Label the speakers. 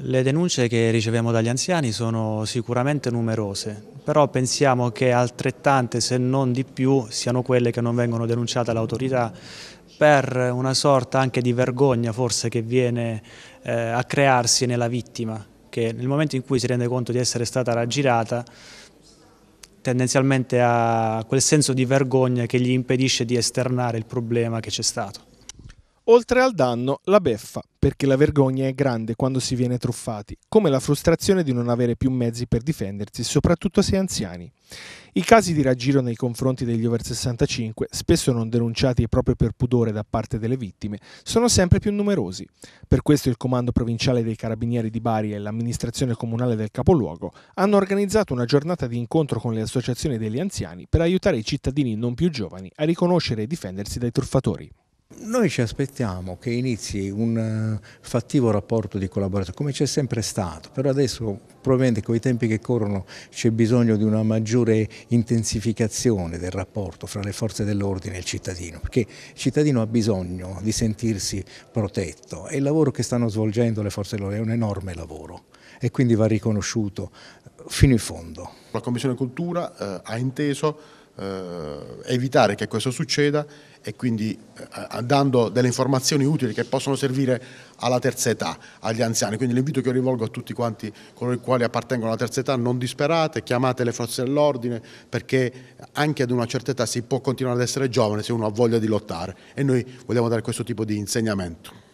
Speaker 1: Le denunce che riceviamo dagli anziani sono sicuramente numerose, però pensiamo che altrettante, se non di più, siano quelle che non vengono denunciate all'autorità per una sorta anche di vergogna forse che viene eh, a crearsi nella vittima, che nel momento in cui si rende conto di essere stata raggirata tendenzialmente ha quel senso di vergogna che gli impedisce di esternare il problema che c'è stato.
Speaker 2: Oltre al danno, la beffa, perché la vergogna è grande quando si viene truffati, come la frustrazione di non avere più mezzi per difendersi, soprattutto se anziani. I casi di raggiro nei confronti degli over 65, spesso non denunciati proprio per pudore da parte delle vittime, sono sempre più numerosi. Per questo il Comando Provinciale dei Carabinieri di Bari e l'amministrazione comunale del capoluogo hanno organizzato una giornata di incontro con le associazioni degli anziani
Speaker 3: per aiutare i cittadini non più giovani a riconoscere e difendersi dai truffatori. Noi ci aspettiamo che inizi un eh, fattivo rapporto di collaborazione, come c'è sempre stato, però adesso probabilmente con i tempi che corrono c'è bisogno di una maggiore intensificazione del rapporto fra le forze dell'ordine e il cittadino, perché il cittadino ha bisogno di sentirsi protetto e il lavoro che stanno svolgendo le forze dell'ordine è un enorme lavoro e
Speaker 4: quindi va riconosciuto fino in fondo. La Commissione Cultura eh, ha inteso eh, evitare che questo succeda e quindi eh, dando delle informazioni utili che possono servire alla terza età, agli anziani. Quindi l'invito che io rivolgo a tutti quanti coloro i quali appartengono alla terza età, non disperate, chiamate le forze dell'ordine perché anche ad una certa età si può continuare ad essere giovane se uno ha voglia di lottare e noi vogliamo dare questo tipo di insegnamento.